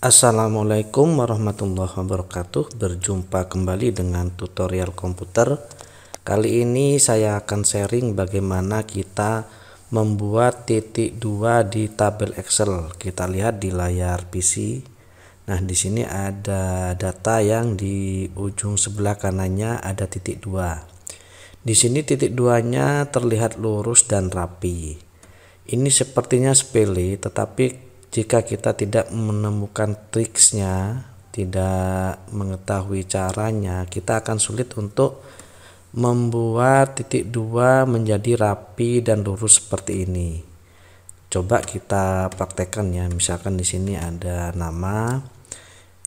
Assalamualaikum warahmatullahi wabarakatuh Berjumpa kembali dengan tutorial komputer Kali ini saya akan sharing bagaimana kita membuat titik dua di tabel Excel Kita lihat di layar PC Nah di sini ada data yang di ujung sebelah kanannya ada titik dua Di sini titik duanya terlihat lurus dan rapi ini sepertinya sepele, tetapi jika kita tidak menemukan triksnya, tidak mengetahui caranya, kita akan sulit untuk membuat titik dua menjadi rapi dan lurus seperti ini. Coba kita praktekkan ya. Misalkan di sini ada nama,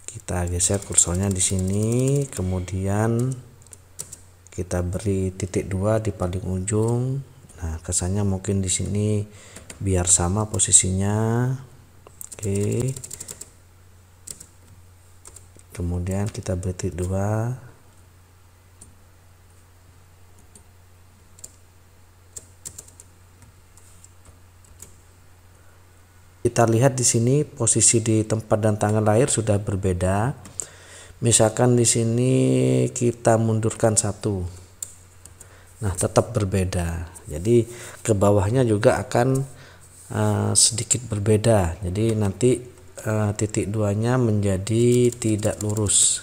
kita geser kursornya di sini, kemudian kita beri titik dua di paling ujung. Nah, kesannya mungkin di sini biar sama posisinya. Oke, kemudian kita beri dua kita lihat di sini posisi di tempat dan tangan lahir sudah berbeda misalkan di sini kita mundurkan satu nah tetap berbeda jadi ke bawahnya juga akan Eh, sedikit berbeda jadi nanti uh, titik duanya menjadi tidak lurus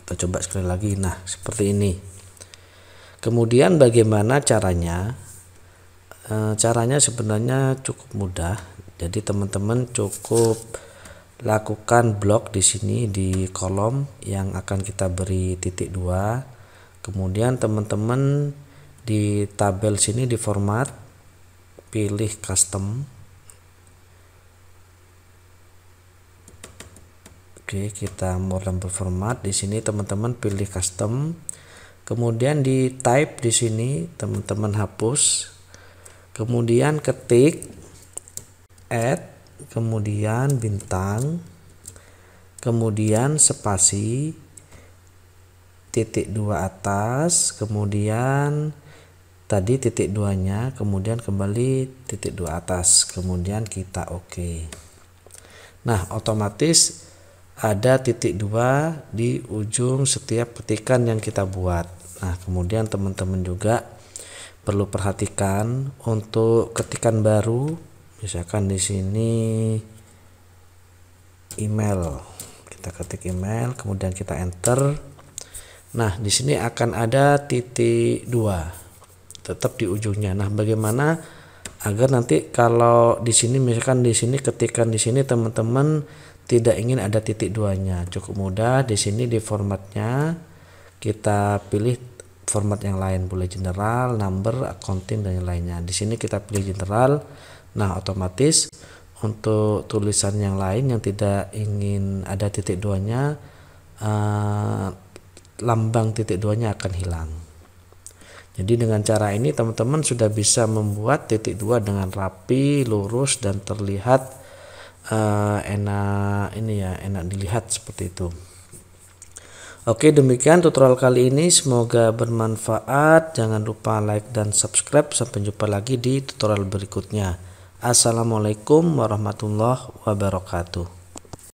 kita coba sekali lagi nah seperti ini kemudian bagaimana caranya e, caranya sebenarnya cukup mudah jadi teman-teman cukup lakukan blok di sini di kolom yang akan kita beri titik dua kemudian teman-teman di tabel sini di format pilih custom Oke, kita modern format di sini teman-teman pilih custom. Kemudian di type di sini teman-teman hapus. Kemudian ketik add kemudian bintang kemudian spasi titik dua atas kemudian tadi titik duanya kemudian kembali titik dua atas kemudian kita oke okay. nah otomatis ada titik dua di ujung setiap petikan yang kita buat nah kemudian teman-teman juga perlu perhatikan untuk ketikan baru misalkan di sini email kita ketik email kemudian kita enter nah di sini akan ada titik dua tetap di ujungnya. Nah, bagaimana agar nanti kalau di sini misalkan di sini ketikan di sini teman-teman tidak ingin ada titik duanya. Cukup mudah di sini di formatnya kita pilih format yang lain boleh general, number, accounting dan yang lainnya. Di sini kita pilih general. Nah, otomatis untuk tulisan yang lain yang tidak ingin ada titik duanya eh, lambang titik duanya akan hilang. Jadi dengan cara ini teman-teman sudah bisa membuat titik dua dengan rapi, lurus dan terlihat uh, enak ini ya, enak dilihat seperti itu. Oke, demikian tutorial kali ini semoga bermanfaat. Jangan lupa like dan subscribe. Sampai jumpa lagi di tutorial berikutnya. Assalamualaikum warahmatullahi wabarakatuh.